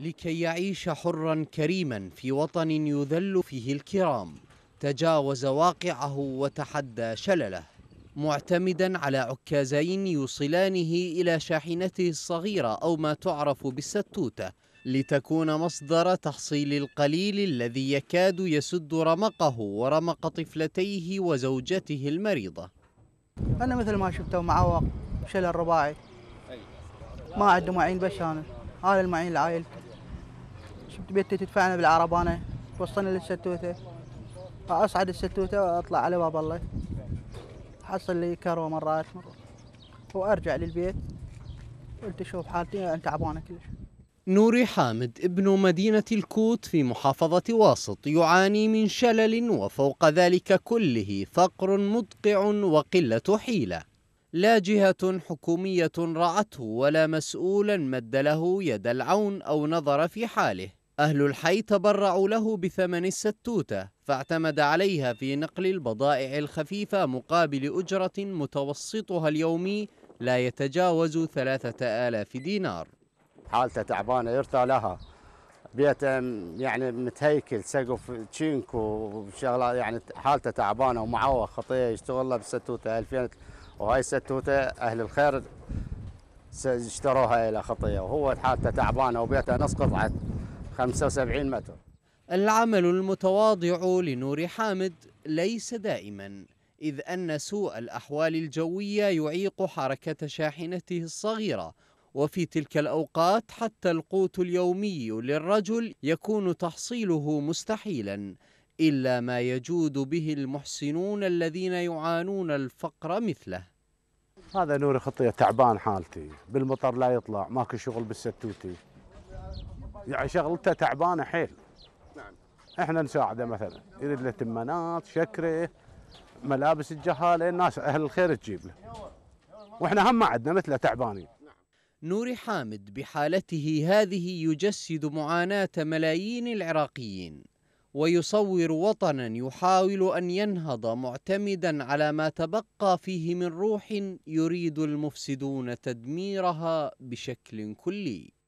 لكي يعيش حرا كريما في وطن يذل فيه الكرام تجاوز واقعه وتحدى شلله معتمدا على عكازين يوصلانه إلى شاحنته الصغيرة أو ما تعرف بالستوتة لتكون مصدر تحصيل القليل الذي يكاد يسد رمقه ورمق طفلتيه وزوجته المريضة أنا مثل ما شفته معوق شلل رباعي ما عنده معين بشانه هذا المعين لعائلته شو بيتي تدفعنا بالعربانه توصلنا للستوته اصعد الستوته واطلع على باب الله حصل لي كروه مرات مرات وارجع للبيت قلت شوف حالتي انت تعبانه كلش نوري حامد ابن مدينة الكوت في محافظة واسط يعاني من شلل وفوق ذلك كله فقر مدقع وقلة حيلة لا جهة حكومية رعته ولا مسؤولا مد له يد العون أو نظر في حاله أهل الحي تبرعوا له بثمن الستوتة فاعتمد عليها في نقل البضائع الخفيفة مقابل أجرة متوسطها اليومي لا يتجاوز ثلاثة آلاف دينار حالته تعبانة يرثى لها بيت يعني متهيكل سقف تشينكو وشغله يعني حالته تعبانه ومعوة خطيه يشتغل له بالستوته 2000 وهاي الستوته اهل الخير اشتروها الى خطيه وهو حالته تعبانه وبيته نص قطعه 75 متر العمل المتواضع لنور حامد ليس دائما إذ أن سوء الأحوال الجوية يعيق حركة شاحنته الصغيرة وفي تلك الأوقات حتى القوت اليومي للرجل يكون تحصيله مستحيلا إلا ما يجود به المحسنون الذين يعانون الفقر مثله هذا نوري خطية تعبان حالتي بالمطر لا يطلع ماكو شغل بالستوتي يعني شغلته تعبانه حيل نعم احنا نساعده مثلا يريد له تمنات شكره ملابس الجهاله الناس اهل الخير تجيب له واحنا هم ما عندنا مثله تعبانين نوري حامد بحالته هذه يجسد معاناه ملايين العراقيين ويصور وطنا يحاول ان ينهض معتمدا على ما تبقى فيه من روح يريد المفسدون تدميرها بشكل كلي